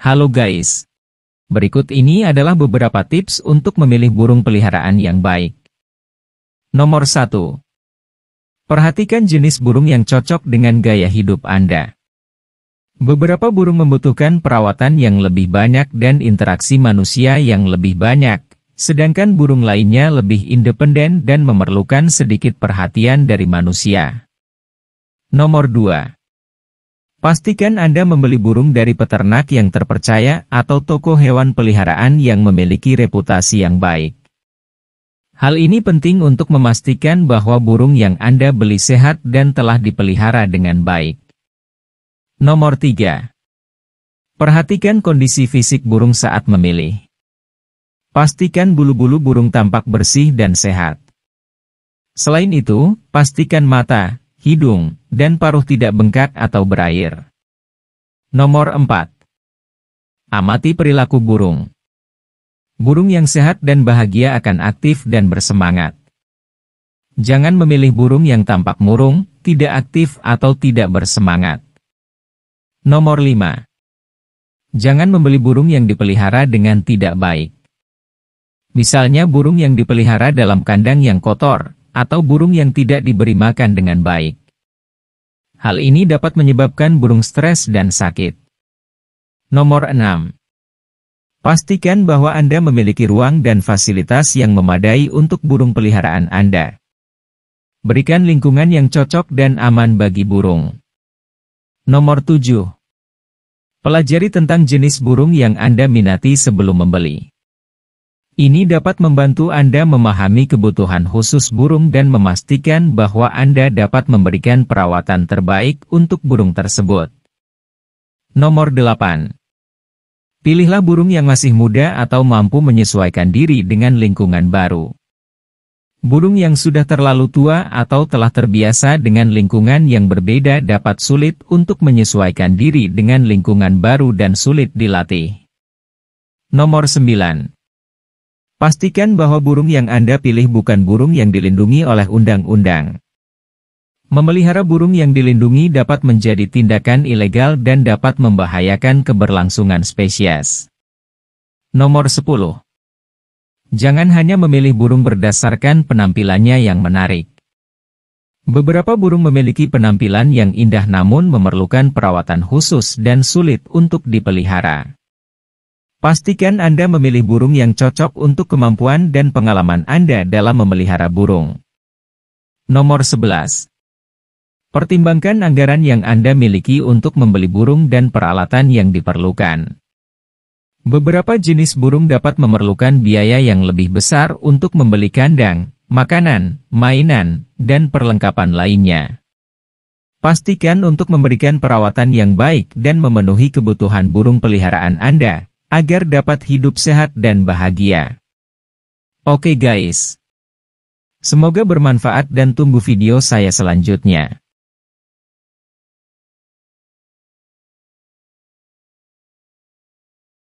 Halo guys. Berikut ini adalah beberapa tips untuk memilih burung peliharaan yang baik. Nomor 1. Perhatikan jenis burung yang cocok dengan gaya hidup Anda. Beberapa burung membutuhkan perawatan yang lebih banyak dan interaksi manusia yang lebih banyak, sedangkan burung lainnya lebih independen dan memerlukan sedikit perhatian dari manusia. Nomor 2. Pastikan Anda membeli burung dari peternak yang terpercaya atau toko hewan peliharaan yang memiliki reputasi yang baik. Hal ini penting untuk memastikan bahwa burung yang Anda beli sehat dan telah dipelihara dengan baik. Nomor 3. Perhatikan kondisi fisik burung saat memilih. Pastikan bulu-bulu burung tampak bersih dan sehat. Selain itu, pastikan mata, hidung, dan paruh tidak bengkak atau berair. Nomor 4. Amati perilaku burung. Burung yang sehat dan bahagia akan aktif dan bersemangat. Jangan memilih burung yang tampak murung, tidak aktif atau tidak bersemangat. Nomor 5. Jangan membeli burung yang dipelihara dengan tidak baik. Misalnya burung yang dipelihara dalam kandang yang kotor, atau burung yang tidak diberi makan dengan baik. Hal ini dapat menyebabkan burung stres dan sakit. Nomor 6. Pastikan bahwa Anda memiliki ruang dan fasilitas yang memadai untuk burung peliharaan Anda. Berikan lingkungan yang cocok dan aman bagi burung. Nomor 7. Pelajari tentang jenis burung yang Anda minati sebelum membeli. Ini dapat membantu Anda memahami kebutuhan khusus burung dan memastikan bahwa Anda dapat memberikan perawatan terbaik untuk burung tersebut. Nomor 8. Pilihlah burung yang masih muda atau mampu menyesuaikan diri dengan lingkungan baru. Burung yang sudah terlalu tua atau telah terbiasa dengan lingkungan yang berbeda dapat sulit untuk menyesuaikan diri dengan lingkungan baru dan sulit dilatih. Nomor 9. Pastikan bahwa burung yang Anda pilih bukan burung yang dilindungi oleh undang-undang. Memelihara burung yang dilindungi dapat menjadi tindakan ilegal dan dapat membahayakan keberlangsungan spesies. Nomor 10. Jangan hanya memilih burung berdasarkan penampilannya yang menarik. Beberapa burung memiliki penampilan yang indah namun memerlukan perawatan khusus dan sulit untuk dipelihara. Pastikan Anda memilih burung yang cocok untuk kemampuan dan pengalaman Anda dalam memelihara burung. Nomor 11. Pertimbangkan anggaran yang Anda miliki untuk membeli burung dan peralatan yang diperlukan. Beberapa jenis burung dapat memerlukan biaya yang lebih besar untuk membeli kandang, makanan, mainan, dan perlengkapan lainnya. Pastikan untuk memberikan perawatan yang baik dan memenuhi kebutuhan burung peliharaan Anda, agar dapat hidup sehat dan bahagia. Oke guys. Semoga bermanfaat dan tunggu video saya selanjutnya.